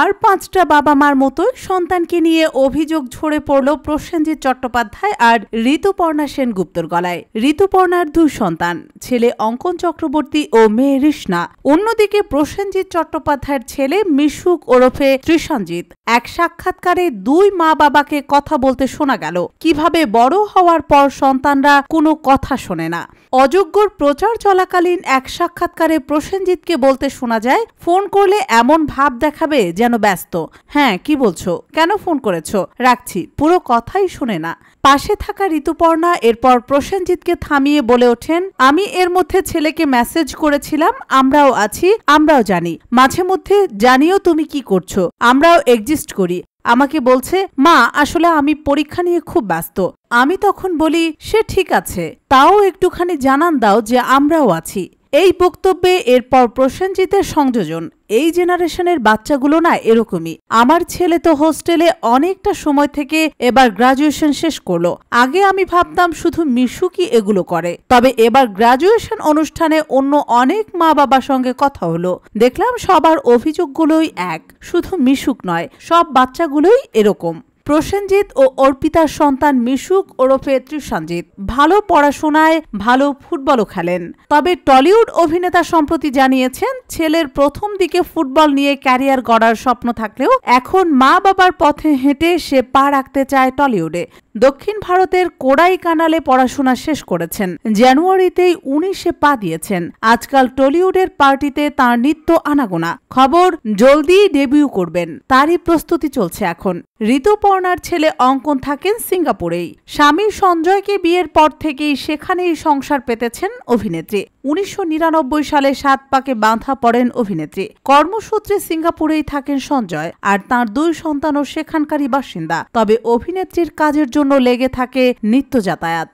আর পাঁচটা বাবা মার মতো সন্তানকে নিয়ে অভিযোগ ঝরে পড়ল প্রসেনজিৎ চট্টোপাধ্যায় আর ঋতুপর্ণা সেনগুপ্তর গলায় ঋতুপর্ণার দুই সন্তান ছেলে অঙ্কন চক্রবর্তী ও মেয়ে রিষ্ণা অন্যদিকে প্রসেনজিৎ চট্টোপাধ্যায়ের ছেলে মিশুক ওরফে ত্রিসঞ্জিৎ এক সাক্ষাৎকারে দুই মা বাবাকে কথা বলতে শোনা গেল কিভাবে বড় হওয়ার পর সন্তানরা কোনো কথা শোনে না অযোগ্যর প্রচার চলাকালীন এক সাক্ষাৎকারে প্রসেনজিৎকে বলতে শোনা যায় ফোন করলে এমন ভাব দেখাবে যেন ব্যস্ত হ্যাঁ কি বলছো কেন ফোন করেছো রাখছি পুরো কথাই শুনে না পাশে থাকা ঋতুপর্ণা এরপর প্রসেনজিৎকে থামিয়ে বলে ওঠেন আমি এর মধ্যে ছেলেকে মেসেজ করেছিলাম আমরাও আছি আমরাও জানি মাঝে মধ্যে জানিও তুমি কি করছো আমরাও এক্সিস্ট করি আমাকে বলছে মা আসলে আমি পরীক্ষা নিয়ে খুব ব্যস্ত আমি তখন বলি সে ঠিক আছে তাও একটুখানি জানান দাও যে আমরাও আছি এই বক্তব্যে এরপর প্রসেনজিতের সংযোজন এই জেনারেশনের বাচ্চাগুলো না এরকমই আমার ছেলে তো হোস্টেলে অনেকটা সময় থেকে এবার গ্রাজুয়েশন শেষ করলো আগে আমি ভাবতাম শুধু মিশু কি এগুলো করে তবে এবার গ্রাজুয়েশন অনুষ্ঠানে অন্য অনেক মা বাবার সঙ্গে কথা হলো দেখলাম সবার অভিযোগগুলোই এক শুধু মিশুক নয় সব বাচ্চাগুলোই এরকম প্রসেনজিৎ ও অর্পিতার সন্তান মিশুক ওরফে ত্রিসঞ্জিৎ ভালো পড়াশোনায় ভালো ফুটবলও খেলেন তবে টলিউড অভিনেতা সম্প্রতি জানিয়েছেন ছেলের প্রথম দিকে ফুটবল নিয়ে ক্যারিয়ার গড়ার স্বপ্ন থাকলেও এখন মা বাবার পথে হেঁটে সে পা রাখতে চায় টলিউডে দক্ষিণ ভারতের কোড়াই কানালে পড়াশোনা শেষ করেছেন জানুয়ারিতেই উনিশে পা দিয়েছেন আজকাল টলিউডের পার্টিতে তার নিত্য আনাগোনা খবর জলদি ডেবিউ করবেন তারই প্রস্তুতি চলছে এখন ঋতুপর্ণ সুপর্ণার ছেলে অঙ্কন থাকেন সিঙ্গাপুরেই স্বামী সঞ্জয়কে বিয়ের পর থেকেই সেখানেই সংসার পেতেছেন অভিনেত্রী উনিশশো সালে সাত পাকে বাঁধা পড়েন অভিনেত্রী কর্মসূত্রে সিঙ্গাপুরেই থাকেন সঞ্জয় আর তার দুই সন্তানও সেখানকারই বাসিন্দা তবে অভিনেত্রীর কাজের জন্য লেগে থাকে নিত্য যাতায়াত